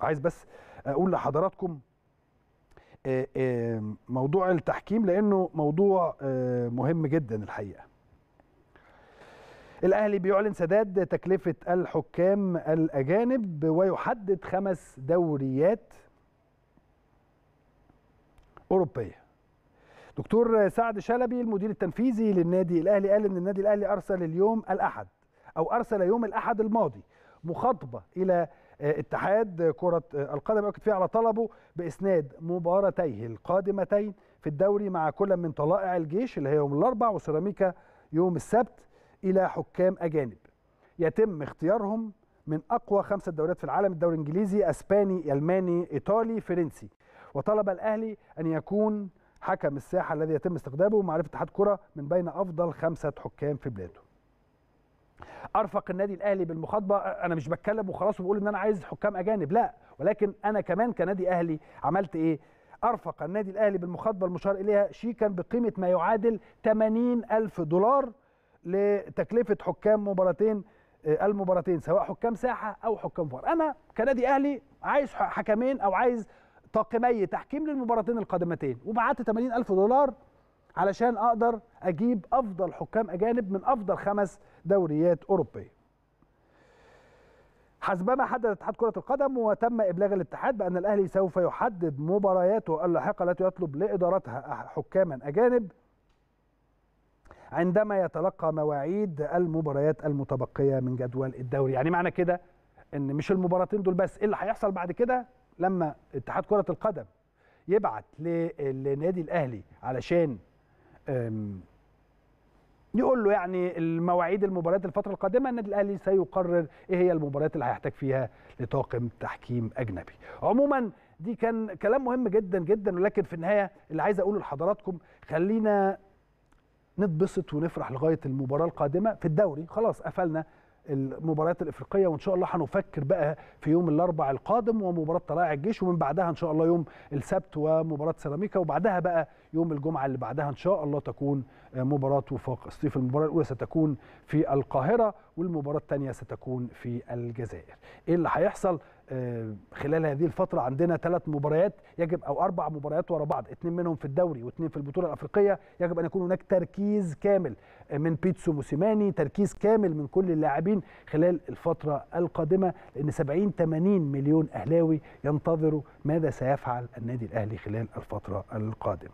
عايز بس اقول لحضراتكم آه، آه، موضوع التحكيم لانه موضوع آه، مهم جدا الحقيقه الاهلي بيعلن سداد تكلفه الحكام الاجانب ويحدد خمس دوريات اوروبيه دكتور سعد شلبي المدير التنفيذي للنادي الاهلي قال ان النادي الاهلي ارسل اليوم الاحد او ارسل يوم الاحد الماضي مخاطبه الى اتحاد كرة القدم يؤكد فيه على طلبه بإسناد مباراتيه القادمتين في الدوري مع كل من طلائع الجيش اللي هي يوم الأربع وسيراميكا يوم السبت إلى حكام أجانب يتم اختيارهم من أقوى خمسة دوريات في العالم الدوري الإنجليزي أسباني ألماني إيطالي فرنسي وطلب الأهلي أن يكون حكم الساحة الذي يتم استخدامه ومعرفة اتحاد كرة من بين أفضل خمسة حكام في بلاده ارفق النادي الاهلي بالمخاطبه انا مش بتكلم وخلاص وبقول ان انا عايز حكام اجانب لا ولكن انا كمان كنادي اهلي عملت ايه ارفق النادي الاهلي بالمخاطبه المشار اليها شيكا بقيمه ما يعادل 80 الف دولار لتكلفه حكام مباراتين آه، المباراتين سواء حكام ساحه او حكام فار انا كنادي اهلي عايز حكمين او عايز طاقمي تحكيم للمباراتين القادمتين وبعت 80 الف دولار علشان اقدر اجيب افضل حكام اجانب من افضل خمس دوريات اوروبيه حسبما حدد اتحاد كرة القدم وتم إبلاغ الاتحاد بأن الأهلي سوف يحدد مبارياته اللاحقة التي يطلب لإدارتها حكاما أجانب عندما يتلقى مواعيد المباريات المتبقية من جدول الدوري يعني معنى كده أن مش المباراتين دول بس إيه اللي هيحصل بعد كده لما اتحاد كرة القدم يبعت للنادي الأهلي علشان يقول له يعني المواعيد المباريات الفتره القادمه النادي الاهلي سيقرر ايه هي المباريات اللي هيحتاج فيها لطاقم تحكيم اجنبي عموما دي كان كلام مهم جدا جدا ولكن في النهايه اللي عايز اقوله لحضراتكم خلينا نتبسط ونفرح لغايه المباراه القادمه في الدوري خلاص قفلنا المباريات الافريقيه وان شاء الله هنفكر بقى في يوم الاربع القادم ومباراه طلائع الجيش ومن بعدها ان شاء الله يوم السبت ومباراه سيراميكا وبعدها بقى يوم الجمعه اللي بعدها ان شاء الله تكون مباراه وفاق الصيف المباراه الاولى ستكون في القاهره والمباراه الثانيه ستكون في الجزائر ايه اللي هيحصل آه، خلال هذه الفتره عندنا ثلاث مباريات يجب او اربع مباريات ورا بعض اثنين منهم في الدوري واثنين في البطوله الافريقيه يجب ان يكون هناك تركيز كامل آه، من بيتسو موسيماني تركيز كامل من كل اللاعبين خلال الفتره القادمه لان 70 80 مليون اهلاوي ينتظروا ماذا سيفعل النادي الاهلي خلال الفتره القادمه